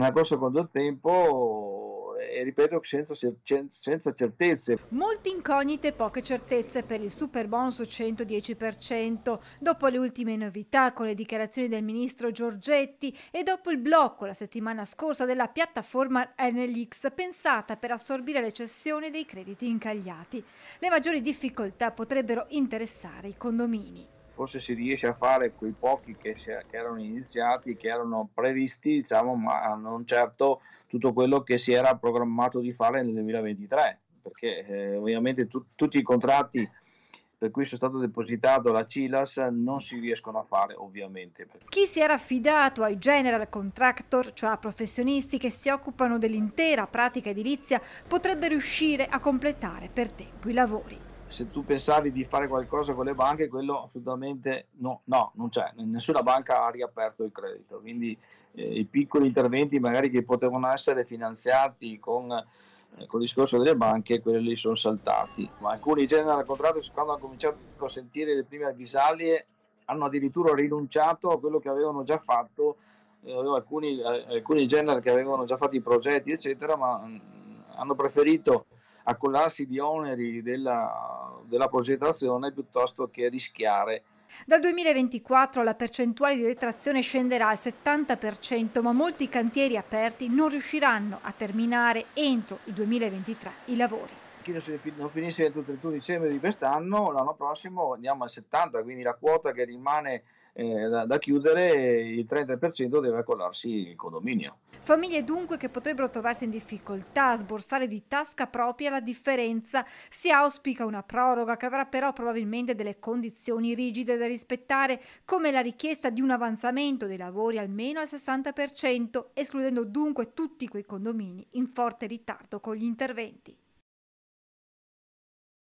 una corsa contro il tempo eh, e ripeto senza, senza certezze. Molte incognite e poche certezze per il super bonus 110%, dopo le ultime novità con le dichiarazioni del ministro Giorgetti e dopo il blocco la settimana scorsa della piattaforma NLX pensata per assorbire le cessioni dei crediti incagliati. Le maggiori difficoltà potrebbero interessare i condomini forse si riesce a fare quei pochi che, si, che erano iniziati, che erano previsti, diciamo, ma non certo tutto quello che si era programmato di fare nel 2023, perché eh, ovviamente tu, tutti i contratti per cui sono stato depositato la CILAS non si riescono a fare ovviamente. Chi si era affidato ai general contractor, cioè a professionisti che si occupano dell'intera pratica edilizia, potrebbe riuscire a completare per tempo i lavori se tu pensavi di fare qualcosa con le banche, quello assolutamente no, no non c'è, nessuna banca ha riaperto il credito, quindi eh, i piccoli interventi magari che potevano essere finanziati con, eh, con il discorso delle banche, quelli sono saltati, ma alcuni generi del contratto quando hanno cominciato a sentire le prime avvisaglie hanno addirittura rinunciato a quello che avevano già fatto, eh, alcuni, alcuni generi che avevano già fatto i progetti eccetera, ma mh, mm, hanno preferito accollarsi di oneri della, della progettazione piuttosto che rischiare. Dal 2024 la percentuale di detrazione scenderà al 70%, ma molti cantieri aperti non riusciranno a terminare entro il 2023 i lavori marchino non finisce il 31 dicembre di quest'anno, l'anno prossimo andiamo al 70, quindi la quota che rimane eh, da, da, chiudere, il 30% deve accollarsi il condominio. Famiglie dunque che potrebbero trovarsi in difficoltà a sborsare di tasca propria la differenza. Si auspica una proroga che avrà però probabilmente delle condizioni rigide da rispettare, come la richiesta di un avanzamento dei lavori almeno al 60%, escludendo dunque tutti quei condomini in forte ritardo con gli interventi.